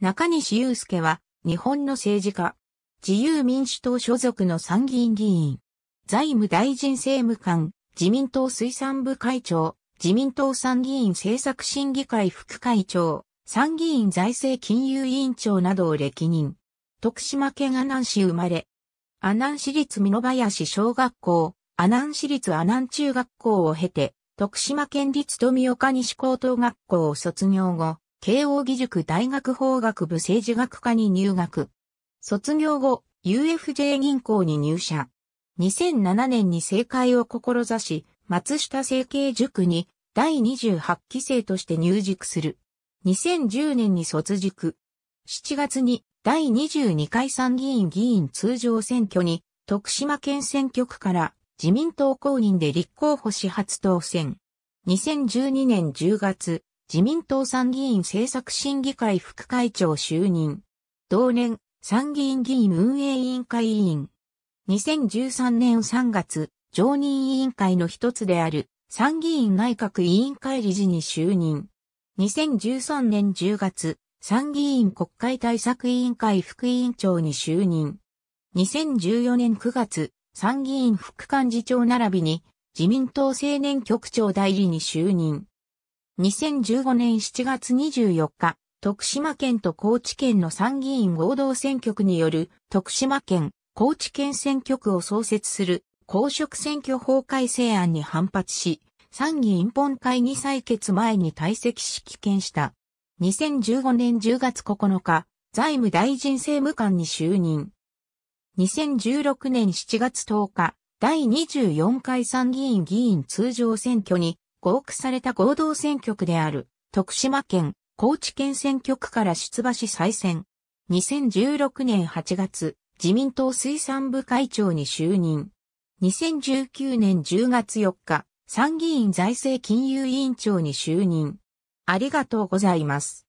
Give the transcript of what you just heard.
中西祐介は、日本の政治家。自由民主党所属の参議院議員。財務大臣政務官、自民党水産部会長、自民党参議院政策審議会副会長、参議院財政金融委員長などを歴任。徳島県阿南市生まれ。阿南市立美濃林小学校、阿南市立阿南中学校を経て、徳島県立富岡西高等学校を卒業後、慶応義塾大学法学部政治学科に入学。卒業後、UFJ 銀行に入社。2007年に政界を志し、松下政経塾に第28期生として入塾する。2010年に卒塾。7月に第22回参議院議員通常選挙に徳島県選挙区から自民党公認で立候補し初当選。2012年10月、自民党参議院政策審議会副会長就任。同年、参議院議員運営委員会委員。2013年3月、常任委員会の一つである参議院内閣委員会理事に就任。2013年10月、参議院国会対策委員会副委員長に就任。2014年9月、参議院副幹事長並びに自民党青年局長代理に就任。2015年7月24日、徳島県と高知県の参議院合同選挙区による徳島県、高知県選挙区を創設する公職選挙法改正案に反発し、参議院本会議採決前に退席し棄権した。2015年10月9日、財務大臣政務官に就任。2016年7月10日、第24回参議院議員通常選挙に合区された合同選挙区である、徳島県、高知県選挙区から出馬し再選。2016年8月、自民党水産部会長に就任。2019年10月4日、参議院財政金融委員長に就任。ありがとうございます。